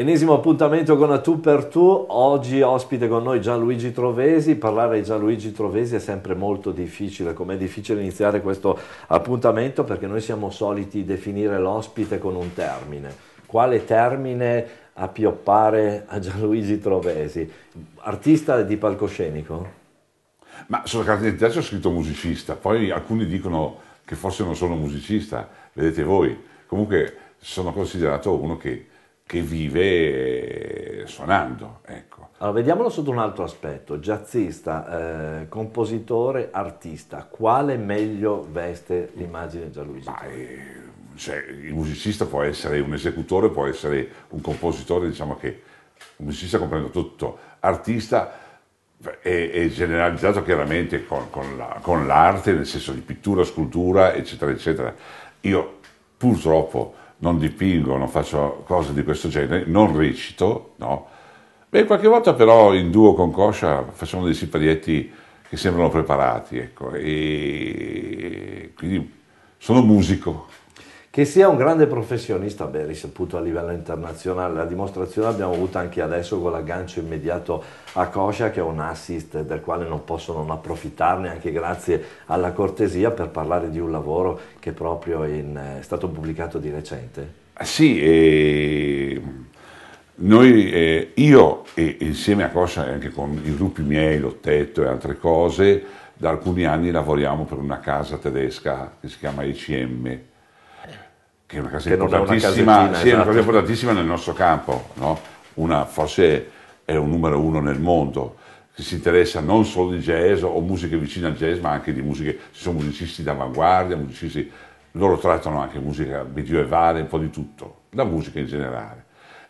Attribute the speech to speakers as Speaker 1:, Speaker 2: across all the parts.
Speaker 1: Enesimo appuntamento con A Tu per Tu, oggi ospite con noi Gianluigi Trovesi, parlare di Gianluigi Trovesi è sempre molto difficile, com'è difficile iniziare questo appuntamento perché noi siamo soliti definire l'ospite con un termine. Quale termine appioppare a Gianluigi Trovesi? Artista di palcoscenico?
Speaker 2: Ma sulla carta di d'identità ho scritto musicista, poi alcuni dicono che forse non sono musicista, vedete voi, comunque sono considerato uno che che vive eh, suonando. Ecco. Allora, vediamolo sotto un altro aspetto, jazzista, eh, compositore,
Speaker 1: artista, quale meglio veste l'immagine di Gianluigi? Eh,
Speaker 2: cioè, il musicista può essere un esecutore, può essere un compositore, diciamo che un musicista comprende tutto, artista è, è generalizzato chiaramente con, con, la, con l'arte, nel senso di pittura, scultura, eccetera, eccetera. Io purtroppo non dipingo, non faccio cose di questo genere, non recito, no? Beh, qualche volta però in duo con Coscia facciamo dei siparietti che sembrano preparati, ecco, e quindi sono musico. Che
Speaker 1: sia un grande professionista, beh, risaputo a livello internazionale, la dimostrazione l'abbiamo avuta anche adesso con l'aggancio immediato a Coscia, che è un assist del quale non posso non approfittarne, anche grazie alla cortesia, per parlare di un lavoro che proprio in, eh, è stato pubblicato di recente.
Speaker 2: Eh sì, eh, noi, eh, io e, insieme a Coscia, e anche con i gruppi miei, Lottetto e altre cose, da alcuni anni lavoriamo per una casa tedesca che si chiama ICM che è una casa, importantissima, sì, esatto. una cosa importantissima nel nostro campo, no? una, forse è un numero uno nel mondo, che si interessa non solo di jazz o musiche vicine al jazz, ma anche di musiche, ci sono musicisti d'avanguardia, musicisti, loro trattano anche musica medioevale, un po' di tutto, la musica in generale.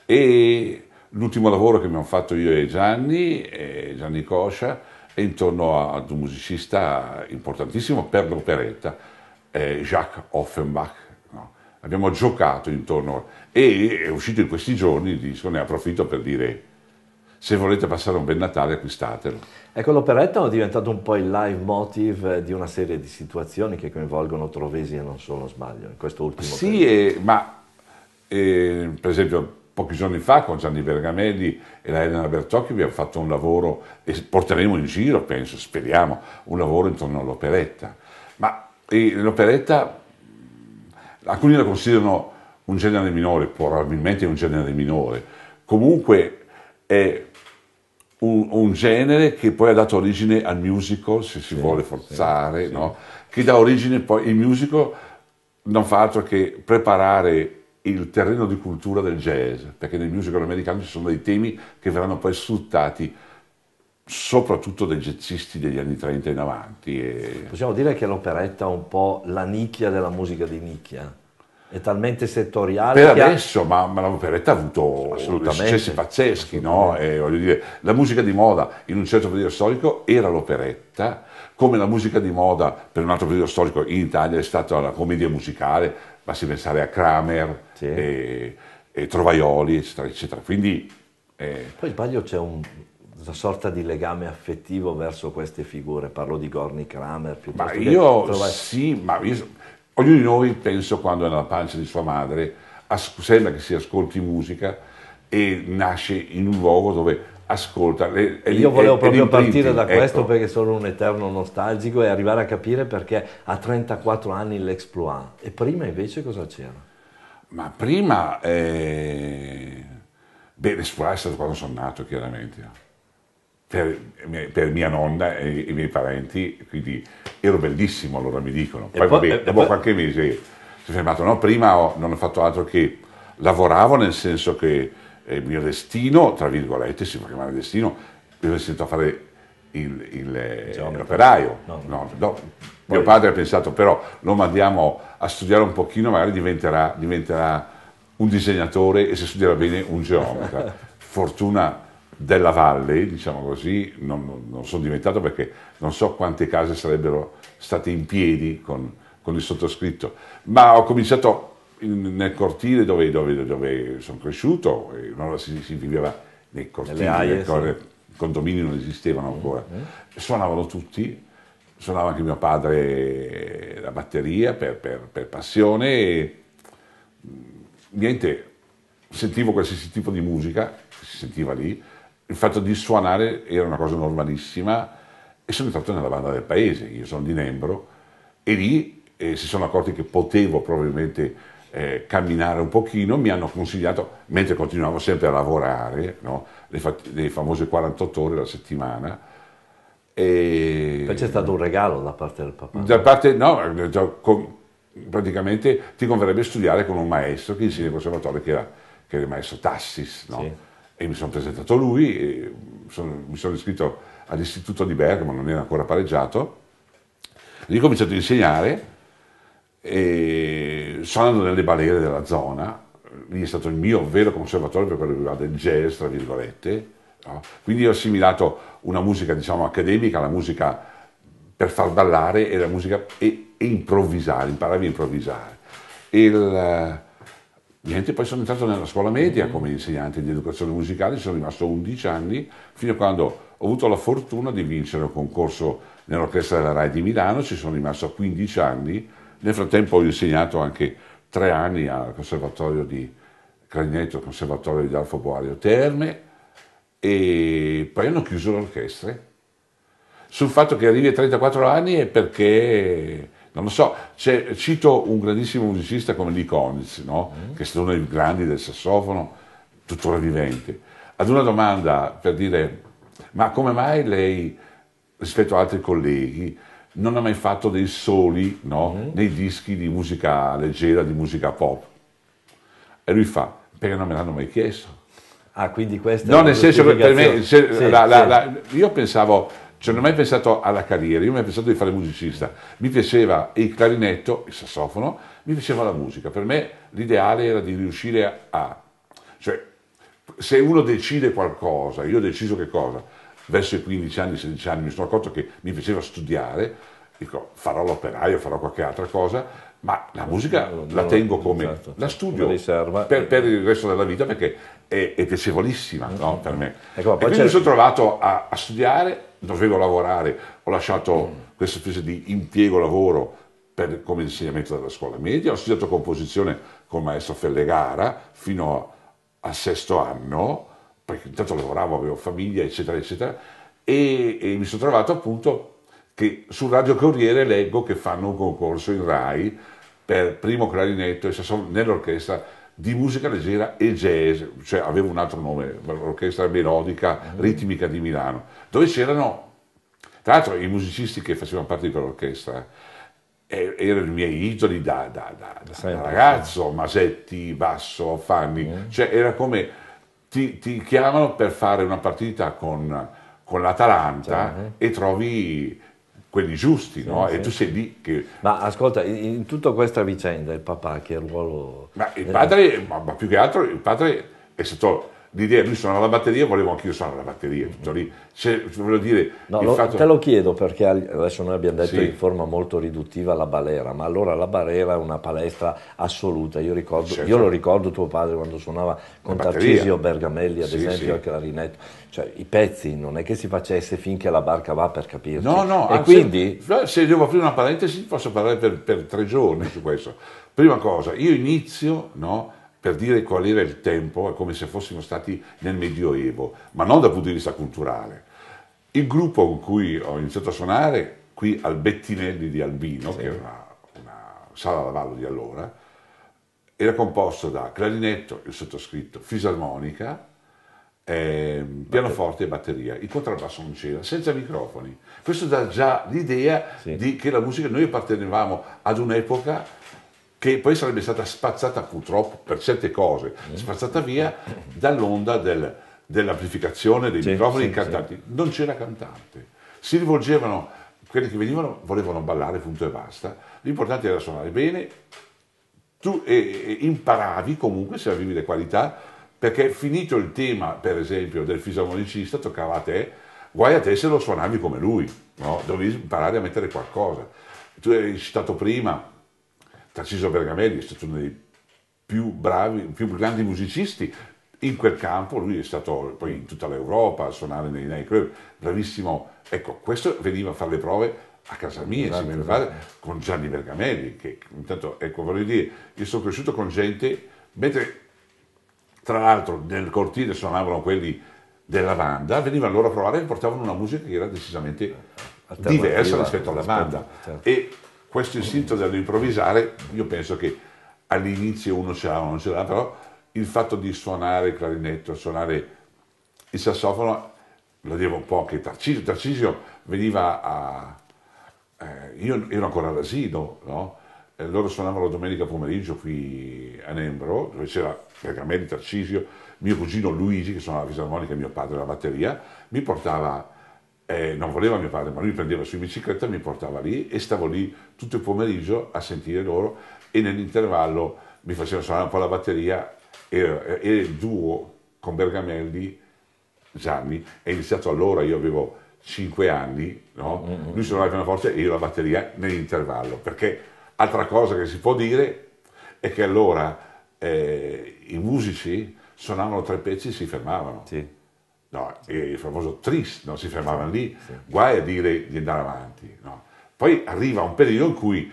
Speaker 2: E l'ultimo lavoro che abbiamo fatto io e Gianni, e Gianni Coscia, è intorno ad un musicista importantissimo per l'operetta, eh, Jacques Offenbach, abbiamo giocato intorno e è uscito in questi giorni il disco, ne approfitto per dire se volete passare un bel Natale acquistatelo. Ecco, l'operetta è diventato un po' il live
Speaker 1: motive di una serie di situazioni che coinvolgono Trovesi e non solo sbaglio, in questo ultimo
Speaker 2: Sì, eh, ma eh, per esempio pochi giorni fa con Gianni Bergamelli e la Elena Bertocchi abbiamo fatto un lavoro e porteremo in giro, penso, speriamo, un lavoro intorno all'operetta. Ma eh, l'operetta alcuni la considerano un genere minore, probabilmente è un genere minore, comunque è un, un, genere che poi ha dato origine al musical, se si sì, vuole forzare, sì, no? sì. che dà origine poi, il musical non fa altro che preparare il terreno di cultura del jazz, perché nel musical americano ci sono dei temi che verranno poi sfruttati soprattutto dei jazzisti degli anni 30 in avanti.
Speaker 1: E... Possiamo dire che l'operetta è un po' la nicchia della musica di nicchia. È talmente settoriale. Per adesso, ha...
Speaker 2: ma, ma, l'operetta ha avuto successi pazzeschi, no? E, eh, dire, la musica di moda in un certo periodo storico era l'operetta, come la musica di moda per un altro periodo storico in Italia è stata la commedia musicale, basti pensare a Kramer sì. e, e, Trovaioli, eccetera, eccetera. Quindi, eh...
Speaker 1: Poi sbaglio c'è un, una sorta di legame affettivo verso queste figure. Parlo di Gorni
Speaker 2: Kramer piuttosto ma io trovai... sì, ma io, ognuno di noi penso quando è nella pancia di sua madre, as- sembra che si ascolti musica e nasce in un luogo dove ascolta. È, è, Io volevo è, proprio partire da questo ecco.
Speaker 1: perché sono un eterno nostalgico e arrivare a capire perché a 34 anni l'exploit. E prima invece cosa c'era?
Speaker 2: Ma prima... Eh... Beh, l'exploit è stato quando sono nato, chiaramente per, per, mia nonna e i miei parenti, quindi ero bellissimo, allora mi dicono. Poi, poi vabbè, dopo poi... qualche mese si è fermato, no? Prima ho, non ho fatto altro che lavoravo nel senso che eh, il mio destino, tra virgolette, si può chiamare destino, mi sono sentito a fare il, il, eh, l'operaio. No, no, no. Poi... Mio padre ha pensato però lo mandiamo a studiare un pochino, magari diventerà, diventerà un disegnatore e se studierà bene un geometra. Fortuna della valle, diciamo così, non, non sono diventato perché non so quante case sarebbero state in piedi con, con il sottoscritto, ma ho cominciato in, nel cortile dove, dove, dove sono cresciuto, allora si, si, viveva nei cortili, aie, sì. condomini non esistevano ancora, mm-hmm. suonavano tutti, suonava anche mio padre la batteria per, per, per passione e mm, niente, sentivo qualsiasi tipo di musica, si sentiva lì, il fatto di suonare era una cosa normalissima e sono entrato nella banda del paese, io sono di Nembro e lì eh, si sono accorti che potevo probabilmente eh, camminare un pochino, mi hanno consigliato, mentre continuavo sempre a lavorare, no? le, fat- le, famose 48 ore alla settimana. E... Poi c'è stato un regalo da parte del papà. Da parte, no, eh, già, con, praticamente ti converrebbe studiare con un maestro che insegna al conservatorio che era, che era il maestro Tassis, no? sì e mi sono presentato lui, sono, mi sono iscritto all'istituto di Bergamo, non era ancora pareggiato. Lì ho cominciato a insegnare, e suonando nelle balere della zona, lì è stato il mio vero conservatorio per quello che riguarda il jazz, tra virgolette. No? Quindi ho assimilato una musica, diciamo, accademica, la musica per far ballare e la musica e, e improvvisare, imparare a improvvisare. Il, Niente, poi sono entrato nella scuola media mm. come insegnante di educazione musicale, sono rimasto 11 anni, fino a quando ho avuto la fortuna di vincere un concorso nell'orchestra della RAI di Milano, ci sono rimasto a 15 anni, nel frattempo ho insegnato anche tre anni al conservatorio di Clarinetto, conservatorio di Alfa Boario Terme, e poi hanno chiuso l'orchestra. Sul fatto che arrivi a 34 anni è perché non lo so, cito un grandissimo musicista come Lee Konitz, no? mm. che è stato uno dei grandi del sassofono, tuttora vivente. Ad una domanda per dire, ma come mai lei, rispetto ad altri colleghi, non ha mai fatto dei soli no? mm. nei dischi di musica leggera, di musica pop? E lui fa, perché non me l'hanno mai chiesto. Ah, quindi questa no, è nel senso che per me, se, sì, la, la, sì. La, io pensavo cioè non ho mai pensato alla carriera, io mi mai pensato di fare musicista. Mi piaceva il clarinetto, il sassofono, mi piaceva la musica. Per me l'ideale era di riuscire a... Cioè, se uno decide qualcosa, io ho deciso che cosa? Verso i 15 anni, 16 anni mi sono accorto che mi piaceva studiare, dico farò l'operaio, farò qualche altra cosa, ma la musica no, no, la tengo come esatto, la cioè, studio come per, per, il resto della vita perché è, è piacevolissima no, per me. Ecco, e quindi mi sono trovato a, a studiare dovevo lavorare, ho lasciato questa specie di impiego lavoro per, come insegnamento della scuola media, ho studiato composizione con il maestro Fellegara fino al sesto anno, perché intanto lavoravo, avevo famiglia, eccetera, eccetera, e, e mi sono trovato appunto che sul Radio Corriere leggo che fanno un concorso in RAI per primo clarinetto e nell'orchestra di musica leggera e jazz, cioè avevo un altro nome, l'orchestra melodica mm. ritmica di Milano, dove c'erano, tra l'altro i musicisti che facevano parte di quell'orchestra, eh, erano i miei idoli da, da, da, da ragazzo, Masetti, Basso, Fanni, mm. cioè era come ti, ti, chiamano per fare una partita con, con l'Atalanta mm. e trovi quelli giusti, sì, no? sì. E tu sei lì che... Ma ascolta, in tutta questa vicenda il papà che ruolo... Ma il eh. padre, ma, ma più che altro il padre è stato l'idea, lui suona la batteria, volevo anche io suonare la batteria. Cioè, lì, cioè, voglio dire, no, lo, fatto... te lo chiedo perché adesso noi abbiamo detto sì. in
Speaker 1: forma molto riduttiva la balera, ma allora la balera è una palestra assoluta. Io, ricordo, certo. io lo ricordo tuo padre quando suonava con Tarcisio Bergamelli, ad sì, esempio, sì. al clarinetto. Cioè, i pezzi non è che si facesse finché la barca va per capirci. No, no, e quindi...
Speaker 2: se, se devo aprire una parentesi posso parlare per, per tre giorni su questo. Prima cosa, io inizio, no? per dire qual era il tempo, è come se fossimo stati nel Medioevo, ma non dal punto di vista culturale. Il gruppo con cui ho iniziato a suonare, qui al Bettinelli di Albino, sì. che era una, una sala da ballo di allora, era composto da clarinetto, il sottoscritto, fisarmonica, eh, pianoforte e batteria, il contrabbasso non c'era, senza microfoni. Questo dà già l'idea sì. di, che la musica, noi appartenevamo ad un'epoca che poi sarebbe stata spazzata purtroppo per certe cose, mm. spazzata via dall'onda del, dell'amplificazione dei sì, microfoni sì, cantanti. Sì. Non c'era cantante, si rivolgevano, quelli che venivano volevano ballare, punto e basta, l'importante era suonare bene, tu e, e imparavi comunque se avevi le qualità, perché finito il tema, per esempio, del fisarmonicista, toccava a te, guai a te se lo suonavi come lui, no? dovevi imparare a mettere qualcosa. Tu hai citato prima Narciso Bergamelli è stato uno dei più bravi, più grandi musicisti in quel campo, lui è stato poi in tutta l'Europa a suonare nei nightclub, bravissimo. Ecco, questo veniva a fare le prove a casa mia, esatto, esatto. Padre, esatto. con Gianni Bergamelli, che intanto, ecco, voglio dire, io sono cresciuto con gente, mentre tra l'altro nel cortile suonavano quelli della banda, venivano loro a provare e portavano una musica che era decisamente diversa rispetto alla banda. Certo. E questo istinto dell'improvvisare, io penso che all'inizio uno ce l'ha o non ce l'ha, però il fatto di suonare il clarinetto, suonare il sassofono, lo devo un po' che Tarcisio, Tarcisio veniva a... Eh, io ero ancora all'asilo, no? E eh, loro suonavano domenica pomeriggio qui a Nembro, dove c'era praticamente Tarcisio, mio cugino Luigi, che suonava la fisarmonica, mio padre la batteria, mi portava eh, non voleva mio padre, ma lui mi prendeva su in bicicletta e mi portava lì e stavo lì tutto il pomeriggio a sentire loro e nell'intervallo mi faceva suonare un po' la batteria e, e il duo con Bergamelli, Gianni, è iniziato allora, io avevo 5 anni, no? mm-hmm. lui mm. suonava il pianoforte e io la batteria nell'intervallo, perché altra cosa che si può dire è che allora eh, i musici suonavano tre pezzi e si fermavano. Sì no, il famoso tris, non si fermavano lì, sì. guai a dire di andare avanti. No. Poi arriva un periodo in cui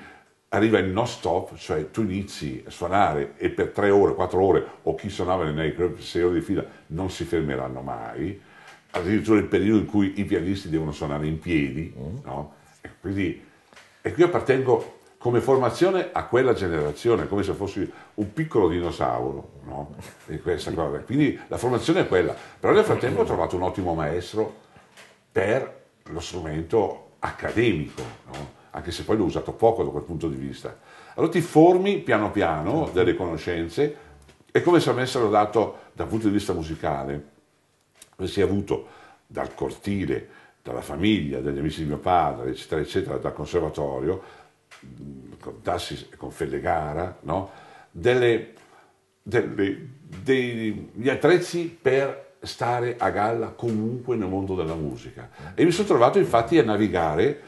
Speaker 2: arriva il non stop, cioè tu inizi a suonare e per tre ore, quattro ore, o chi suonava nei club sei ore di fila, non si fermeranno mai, addirittura il periodo in cui i pianisti devono suonare in piedi, mm. no? e, quindi, e qui appartengo come formazione a quella generazione, come se fossi un piccolo dinosauro, no? Quindi la formazione è quella. Però nel frattempo ho trovato un ottimo maestro per lo strumento accademico, no? anche se poi l'ho usato poco da quel punto di vista. Allora ti formi piano piano certo. delle conoscenze, è come se avessero dato dal punto di vista musicale, avessi avuto dal cortile, dalla famiglia, dagli amici di mio padre, eccetera, eccetera, dal conservatorio, con Tassis e con Fellegara, no? Delle, delle, degli attrezzi per stare a galla comunque nel mondo della musica. E mi sono trovato infatti a navigare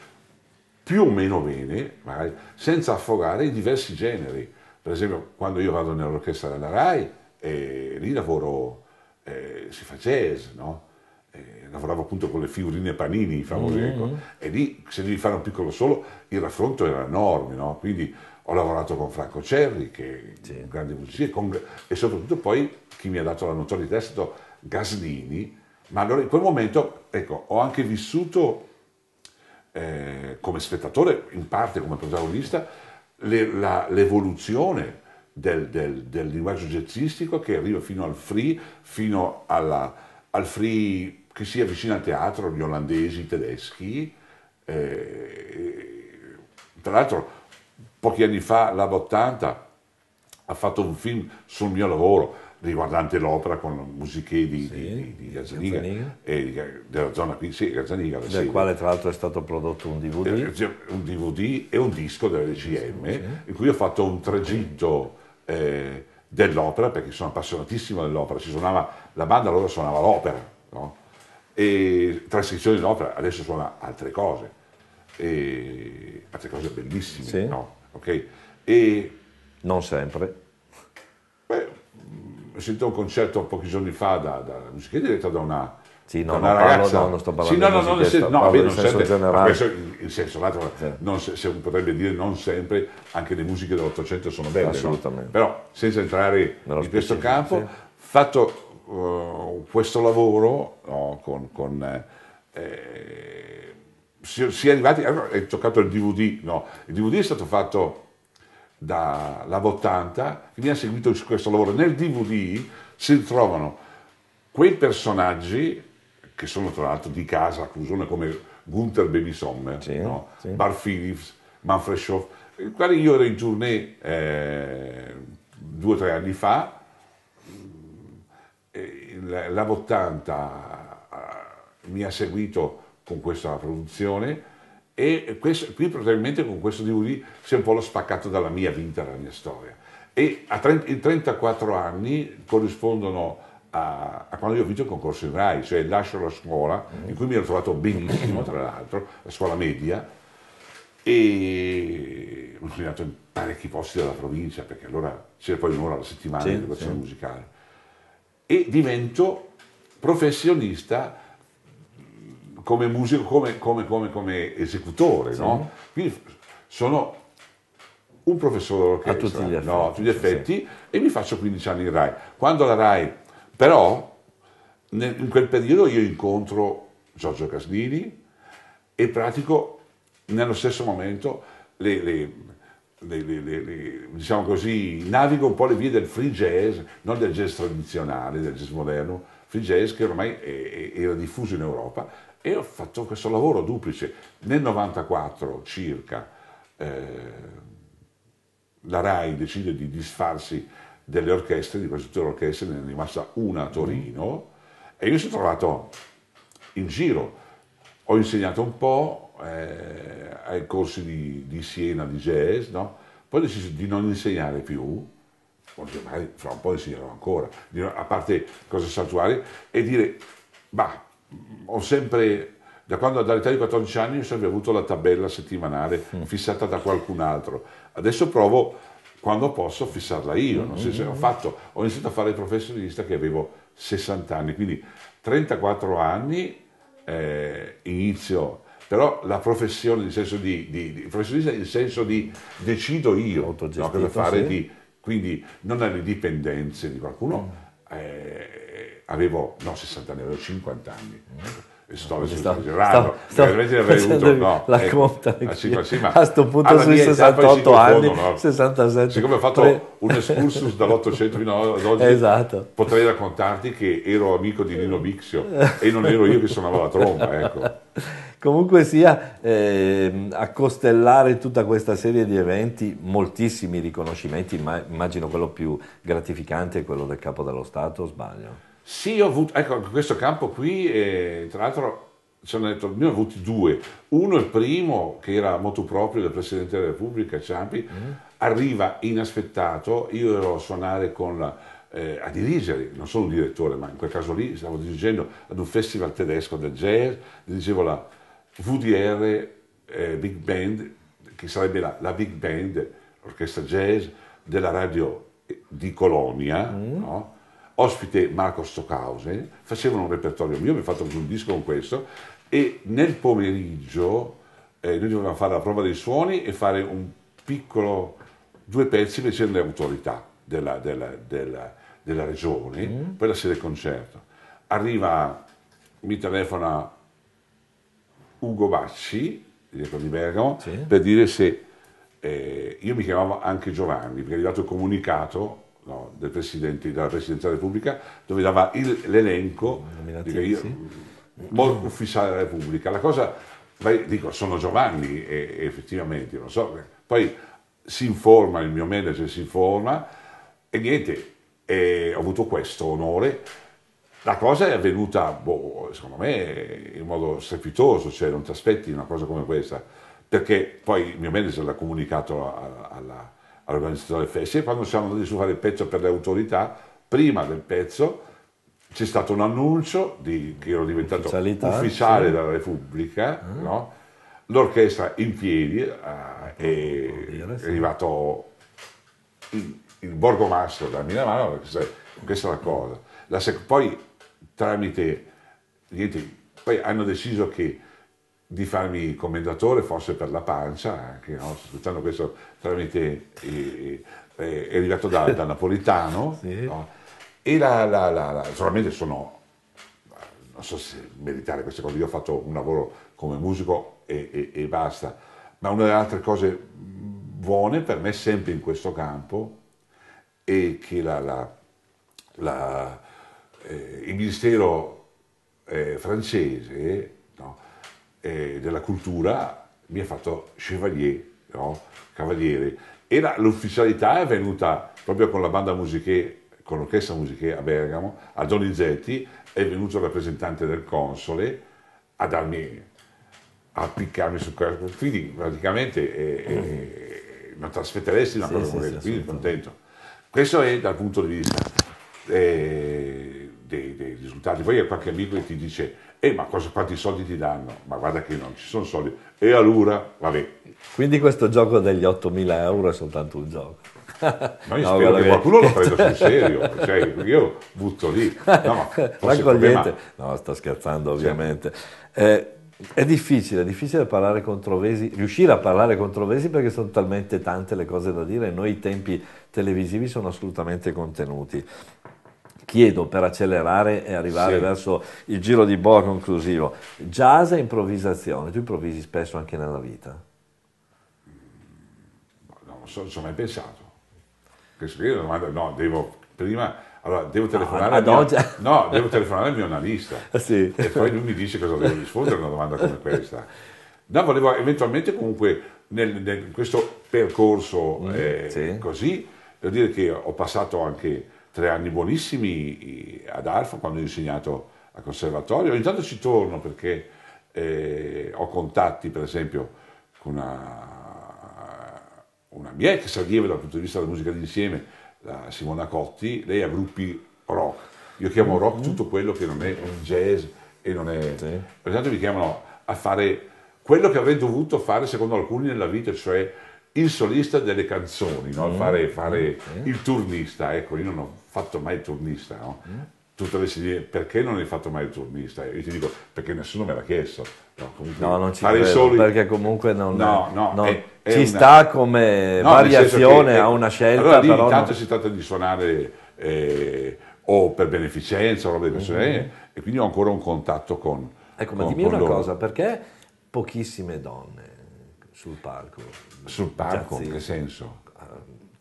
Speaker 2: più o meno bene, magari, senza affogare in diversi generi. Per esempio, quando io vado nell'orchestra della RAI, eh, lì lavoro, eh, si fa jazz, no? eh, lavoravo appunto con le figurine panini, famosi, mm-hmm. e lì se devi fare un piccolo solo il raffronto era enorme, no? quindi ho lavorato con Franco Cerri, che è un grande musicista, con, e soprattutto poi chi mi ha dato la notorietà è stato Gaslini, ma allora in quel momento ecco, ho anche vissuto eh, come spettatore, in parte come protagonista, le, la, l'evoluzione del, del, del, linguaggio jazzistico che arriva fino al free, fino alla, al free che si avvicina al teatro, gli olandesi, i tedeschi, eh, tra l'altro, pochi anni fa, l'Ava 80 ha fatto un film sul mio lavoro riguardante l'opera con musiche di, sì, di, di, Gazzaniga, e della zona qui, sì, Gazzaniga. Del segue. quale tra l'altro è stato prodotto un DVD. Eh, un DVD e un disco della DCM, sì, sì. in cui ho fatto un tragitto eh, dell'opera, perché sono appassionatissimo dell'opera, si suonava, la banda allora suonava l'opera, no? e trascrizione dell'opera adesso suona altre cose e altre cose bellissime, sì. no? Ok? E... Non sempre. Beh, ho mm, sentito un concerto pochi giorni fa da, da musica diretta da una, sì, no, una ragazza. No, non sto parlando sì, no, no, no, se, no, vabbè, senso sempre, generale. Questo, in senso lato, sì. non, se, se potrebbe dire non sempre, anche le musiche dell'Ottocento sono belle. Assolutamente. No? Però senza entrare Nello in questo campo, sì. fatto uh, questo lavoro no, con, con eh, si, si, è arrivati, allora ah, hai toccato il DVD, no, il DVD è stato fatto dalla Bottanta, che mi ha seguito su questo lavoro. Nel DVD si ritrovano quei personaggi che sono tra l'altro di casa Clusone come Gunther Baby Sommer, sì, no? sì. Bar Phillips, Manfred Schoff, quali io ero in tournée eh, due o tre anni fa, la Bottanta ah, mi ha seguito con questa produzione e questo, qui probabilmente con questo DVD si è un po' lo spaccato dalla mia vita, dalla mia storia. E a 30, i 34 anni corrispondono a, a, quando io ho vinto il concorso in RAI, cioè lascio la scuola, in cui mi ero trovato benissimo, tra l'altro, la scuola media, e ho sono in parecchi posti della provincia, perché allora c'era poi un'ora alla settimana sì, di educazione sì. musicale. E divento professionista come musico, come, come, come, come esecutore, sì. no? Quindi sono un professore dell'orchestra, a tutti gli effetti, no, tutti gli effetti sì. e mi faccio 15 anni in RAI. Quando la RAI, però, nel, in quel periodo io incontro Giorgio Casnini e pratico nello stesso momento le, le le, le, le, diciamo così, navigo un po' le vie del free jazz, non del jazz tradizionale, del jazz moderno, free jazz che ormai è, è, era diffuso in Europa e ho fatto questo lavoro duplice. Nel 94 circa eh, la RAI decide di disfarsi delle orchestre, di queste tutte orchestre, ne è rimasta una a mm-hmm. Torino e io mi sono trovato in giro. Ho insegnato un po' eh, ai corsi di, di, Siena, di jazz, no? poi ho deciso di non insegnare più, forse magari fra un po' insegnerò ancora, a parte cose saltuarie, e dire, bah, ho sempre, da quando dall'età di 14 anni, ho sempre avuto la tabella settimanale mm. fissata da qualcun altro. Adesso provo, quando posso, fissarla io. No? Se, se ho, mm. fatto, ho iniziato a fare il professionista che avevo 60 anni, quindi 34 anni eh, inizio però la professione in senso di, di, di professionista in senso di decido io no, cosa fare sì. di, quindi non alle dipendenze di qualcuno mm. eh, avevo, no 60 anni, avevo 50 anni. E sto esagerando, veramente avrei avuto no, la ecco, conta ah, a, 50, sì, ma a ah, sto punto sui 68 anni, confondo, no? 67. Siccome ho fatto pre... un excursus dall'800 fino ad oggi, esatto. potrei raccontarti che ero amico di Nino Bixio e non ero io che suonavo la tromba. Ecco.
Speaker 1: Comunque sia,
Speaker 2: eh, a costellare
Speaker 1: tutta questa serie di eventi, moltissimi riconoscimenti, ma immagino quello più gratificante è quello del capo dello Stato, sbaglio?
Speaker 2: Sì, ho avuto, ecco, questo campo qui, eh, tra l'altro ci hanno detto, ne ho avuti due. Uno, il primo, che era molto proprio del Presidente della Repubblica, Ciampi, mm. arriva inaspettato, io ero a suonare con eh, a dirigere, non sono un direttore, ma in quel caso lì stavo dirigendo ad un festival tedesco del jazz, dirigevo la VDR eh, Big Band, che sarebbe la, la, Big Band, l'orchestra jazz, della radio eh, di Colonia, mm. no? ospite Marco Stockhausen, facevano un repertorio mio, mi ha fatto un disco con questo, e nel pomeriggio eh, noi dovevamo fare la prova dei suoni e fare un piccolo, due pezzi invece le autorità della, della, della, della regione mm. per la del concerto. Arriva, mi telefona Ugo Bacci, direttore ecco di Bergamo, sì. per dire se eh, io mi chiamavo anche Giovanni, perché è arrivato il comunicato no, del Presidente, della Presidenza della Repubblica, dove dava il, l'elenco io, sì. ufficiale della Repubblica. La cosa, vai, dico, sono Giovanni e, e effettivamente, non so, poi si informa, il mio manager si informa e niente, e ho avuto questo onore. La cosa è avvenuta, boh, secondo me, in modo strepitoso, cioè non ti aspetti una cosa come questa, perché poi il mio manager l'ha comunicato alla, alla all'organizzazione delle feste, e quando siamo andati su a fare il pezzo per le autorità, prima del pezzo c'è stato un annuncio di, che ero diventato ufficiale sì. della Repubblica, mm. no? l'orchestra in piedi, eh, e dire, è arrivato il, il borgomastro da Milano, questa, questa è la cosa. La sec- poi tramite, niente, poi hanno deciso che di farmi commendatore, forse per la pancia, anche eh, no? ascoltando questo tramite eh, eh, è arrivato da, da Napolitano. Sì. No? E la, la, la, la, solamente sono, non so se meritare queste cose, io ho fatto un lavoro come musico e, e, e basta, ma una delle altre cose buone per me sempre in questo campo è che eh, il ministero eh, francese eh, della cultura mi ha fatto chevalier, no? cavaliere. E la, l'ufficialità è venuta proprio con la banda musiche, con l'orchestra musiche a Bergamo, a Donizetti, è venuto il rappresentante del console a darmi, a piccarmi sul corpo. Quindi praticamente eh, eh, non mm. eh, trasmetteresti una sì, cosa sì, sì, quindi contento. Questo è dal punto di vista... Eh, dei, dei, risultati. Poi hai qualche amico che ti dice, eh ma cosa, quanti soldi ti danno? Ma guarda che non ci sono soldi. E allora, vabbè. Quindi questo gioco degli 8.000 euro è soltanto un gioco.
Speaker 1: Ma io no, spero che, qualcuno lo prenda sul serio, cioè, io butto lì. No, Raccogliete, no, sto scherzando ovviamente. Sì. Eh, è difficile, è difficile parlare controvesi, riuscire a parlare controvesi perché sono talmente tante le cose da dire e noi i tempi televisivi sono assolutamente contenuti chiedo per accelerare e arrivare sì. verso il giro di boa conclusivo. Jazz e improvvisazione, tu improvvisi spesso anche nella vita?
Speaker 2: non, so, non ci ho mai pensato. Io domanda, no, devo prima... Allora, devo telefonare, no, al, mio, no, devo telefonare al mio analista sì. e poi lui mi dice cosa devo rispondere a una domanda come questa. No, volevo eventualmente comunque nel, nel questo percorso mm, eh, sì. così, devo dire che ho passato anche tre anni buonissimi ad Alfa quando ho insegnato al conservatorio. Ogni tanto ci torno perché eh, ho contatti, per esempio, con una, una mia ex allieva dal punto di vista della musica d'insieme, la Simona Cotti, lei ha gruppi rock. Io chiamo rock mm-hmm. tutto quello che non è jazz e non è... Sì. Ogni mi chiamano a fare quello che avrei dovuto fare secondo alcuni nella vita, cioè il solista delle canzoni, no? Mm. fare, fare mm. il turnista, ecco, io non ho fatto mai il turnista, no? Mm. tu dovessi dire perché non hai fatto mai il turnista, io ti dico perché nessuno me l'ha chiesto. No, no non ci credo, soli... perché comunque
Speaker 1: non, no, no, non è, è ci una... sta come variazione a una scelta. Allora lì intanto non...
Speaker 2: si tratta di suonare eh, o per beneficenza o roba di persone mm e quindi ho ancora un contatto con... Ecco, ma dimmi una loro. cosa, perché pochissime donne sul palco. Sul palco, in che senso? Eh,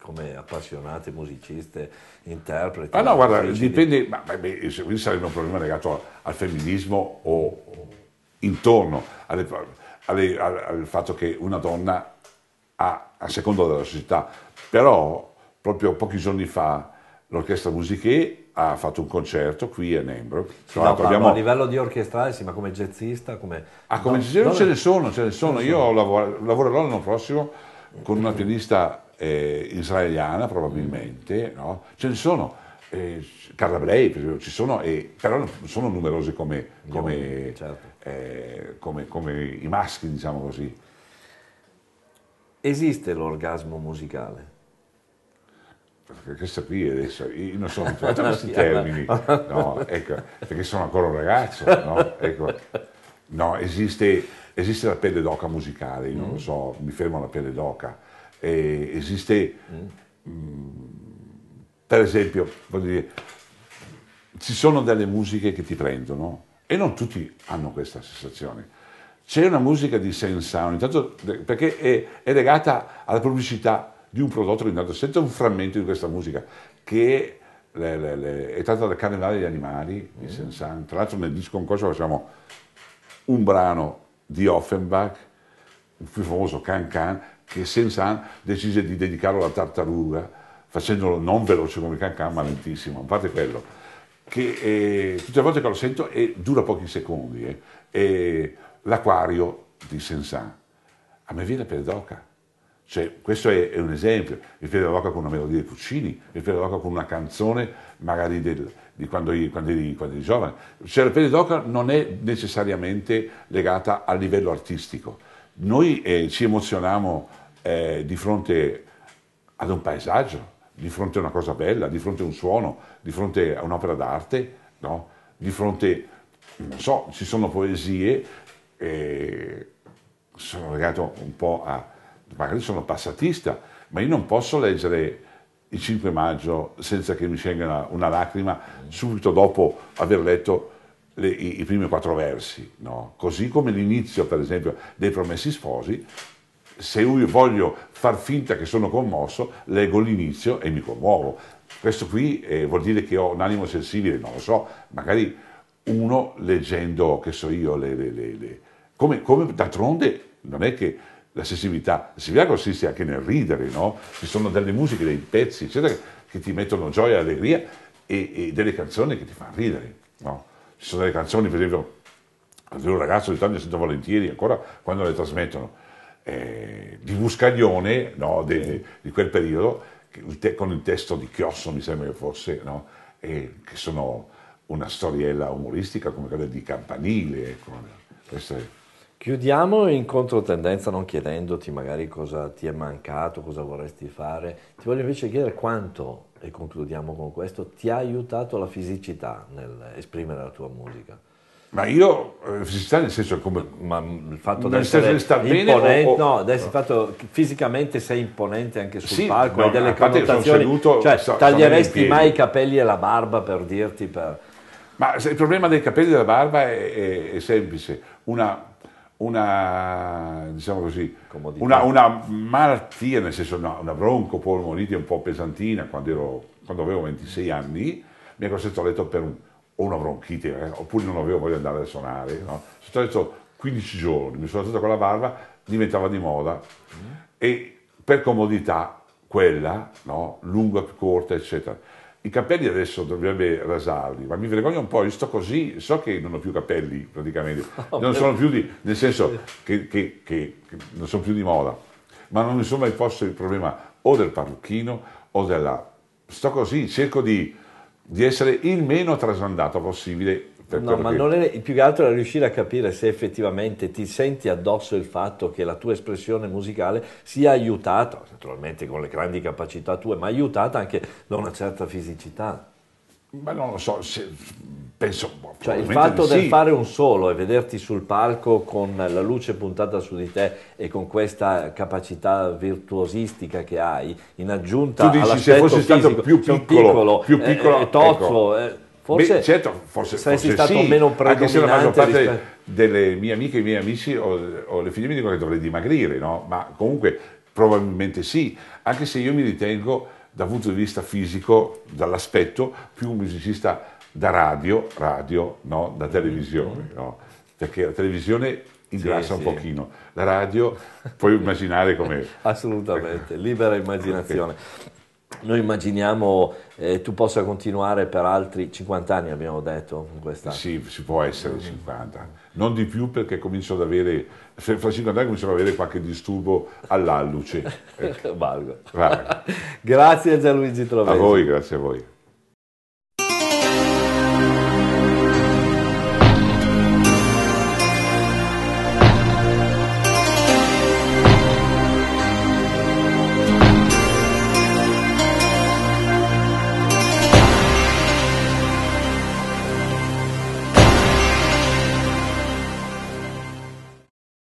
Speaker 2: come appassionate, musiciste, interpreti. Ah no, guarda, dipende, di... ma, ma, beh, quindi sarebbe un problema legato al, al femminismo o intorno alle, alle, al, al, fatto che una donna ha, a seconda della società, però proprio pochi giorni fa l'orchestra Musiche ha fatto un concerto qui a Nembro. Sì, no, abbiamo... A
Speaker 1: livello di orchestrale, sì, ma come jazzista? Come... Ah, come no, jazzista ce ne sono,
Speaker 2: ce ne sono. Io sono. lavorerò l'anno prossimo con una pianista eh, israeliana, probabilmente, no? ce ne sono. Eh, Carla Bley, per esempio, ci sono, eh, però non sono numerosi come, come, certo. Eh, come, come i maschi, diciamo così. Esiste l'orgasmo musicale? Questa qui adesso, io non sono abituato a questi termini, no, ecco, perché sono ancora un ragazzo, no? Ecco, no esiste, esiste, la pelle d'oca musicale, io non lo so, mi fermo alla pelle d'oca, eh, esiste, mh, mm, per esempio, voglio dire, ci sono delle musiche che ti prendono e non tutti hanno questa sensazione. C'è una musica di sense sound, intanto perché è, è legata alla pubblicità di un prodotto rinato, senza un frammento di questa musica che le, le, le, è tratta dal Carnevale degli Animali di mm. Mm-hmm. Sensan. Tra l'altro nel disco concorso facciamo un brano di Offenbach, il più famoso Can Can, che Sensan decise di dedicarlo alla tartaruga, facendolo non veloce come Can Can, ma lentissimo, a parte quello. Che eh, tutte le volte che lo sento eh, dura pochi secondi, eh, l'acquario di Sensan. A me viene per doca cioè, questo è, è, un esempio, il Fede Rocca con una melodia di Puccini, il Fede Rocca con una canzone magari del, di quando eri, quando, eri, quando eri giovane. Cioè, la Fede Rocca non è necessariamente legata al livello artistico. Noi eh, ci emozioniamo eh, di fronte ad un paesaggio, di fronte a una cosa bella, di fronte a un suono, di fronte a un'opera d'arte, no? di fronte, non so, ci sono poesie, eh, sono legato un po' a magari sono passatista, ma io non posso leggere il 5 maggio senza che mi scenga una, una lacrima subito dopo aver letto le, i, i, primi quattro versi, no? così come l'inizio per esempio dei Promessi Sposi, se io voglio far finta che sono commosso, leggo l'inizio e mi commuovo. Questo qui eh, vuol dire che ho un animo sensibile, non lo so, magari uno leggendo, che so io, le, le, come, come d'altronde non è che la sensibilità. La sensibilità consiste anche nel ridere, no? Ci sono delle musiche, dei pezzi, eccetera, che ti mettono gioia e allegria e, e delle canzoni che ti fanno ridere, no? Ci sono delle canzoni, per esempio, un ragazzo di tanto sento volentieri ancora quando le trasmettono, eh, di Buscaglione, no? De, di quel periodo, il te, con il testo di Chiosso, mi sembra che fosse, no? eh, che sono una storiella umoristica come quella di Campanile. Ecco. Queste, Chiudiamo in controtendenza non chiedendoti magari
Speaker 1: cosa ti è mancato, cosa vorresti fare, ti voglio invece chiedere quanto, e concludiamo con questo, ti ha aiutato la fisicità nell'esprimere la tua musica.
Speaker 2: Ma io, eh, fisicità nel senso come... Ma il fatto di essere imponente, o, o, no, adesso no.
Speaker 1: il fatto fisicamente sei imponente anche sul sì, palco, no, hai delle connotazioni, seduto, cioè so, taglieresti mai i
Speaker 2: capelli e la barba per dirti per... Ma il problema dei capelli e della barba è, è, è semplice, una una, diciamo così, una, una, malattia, nel senso una, una broncopolmonite un po' pesantina quando, ero, quando, avevo 26 anni, mi ha costretto a letto per un, una bronchite, eh, oppure non avevo voglia di andare a suonare. No? Sono stato 15 giorni, mi sono alzato con la barba, diventava di moda mm. e per comodità quella, no? lunga, più corta, eccetera. I capelli adesso dovrebbe rasarli, ma mi vergogno un po', io sto così, so che non ho più capelli praticamente, oh, non sono più di, nel senso che, che, che, che non sono più di moda, ma non mi sono mai posto il problema o del parrucchino o della... Sto così, cerco di, di essere il meno trasandato possibile no, ma che... non è, più che altro era
Speaker 1: riuscire a capire se effettivamente ti senti addosso il fatto che la tua espressione musicale sia aiutata, naturalmente con le grandi capacità tue, ma aiutata anche da una certa fisicità.
Speaker 2: Ma non lo so, se, penso... Boh, cioè il fatto di del sì. fare
Speaker 1: un solo e vederti sul palco con la luce puntata su di te e con questa capacità virtuosistica che hai, in aggiunta tu dici, se fosse fisico, stato più piccolo, più piccolo, più piccolo eh, tozzo... Ecco. Eh, Forse Beh, certo, forse, saresti forse stato sì, meno predominante. Anche se la maggior parte rispetto...
Speaker 2: delle mie amiche e miei amici o, o, le figlie mi dicono che dovrei dimagrire, no? Ma comunque probabilmente sì, anche se io mi ritengo dal punto di vista fisico, dall'aspetto, più un musicista da radio, radio, no? Da mm-hmm. televisione, no? Perché la televisione ingrassa sì, un sì. pochino. La radio, puoi immaginare come... Assolutamente, libera immaginazione. Okay noi immaginiamo eh, tu possa continuare per altri 50 anni, abbiamo detto quest'anno. Sì, si può essere 50, mm. non di più perché comincio ad avere, fra 50 anni comincio ad avere qualche disturbo all'alluce. Valgo. Grazie Gianluigi Trovesi. A voi, grazie a voi.